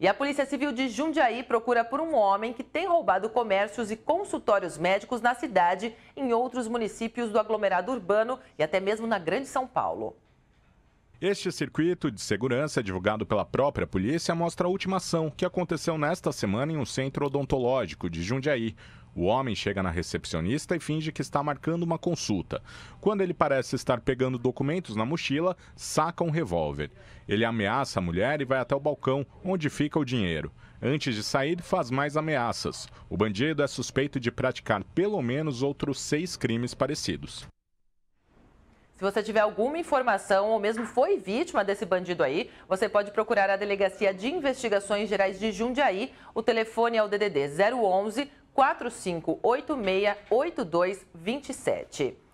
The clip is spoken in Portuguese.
E a Polícia Civil de Jundiaí procura por um homem que tem roubado comércios e consultórios médicos na cidade, em outros municípios do aglomerado urbano e até mesmo na Grande São Paulo. Este circuito de segurança divulgado pela própria polícia mostra a última ação que aconteceu nesta semana em um centro odontológico de Jundiaí. O homem chega na recepcionista e finge que está marcando uma consulta. Quando ele parece estar pegando documentos na mochila, saca um revólver. Ele ameaça a mulher e vai até o balcão, onde fica o dinheiro. Antes de sair, faz mais ameaças. O bandido é suspeito de praticar pelo menos outros seis crimes parecidos. Se você tiver alguma informação ou mesmo foi vítima desse bandido aí, você pode procurar a Delegacia de Investigações Gerais de Jundiaí. O telefone é o DDD 011 4586 8227.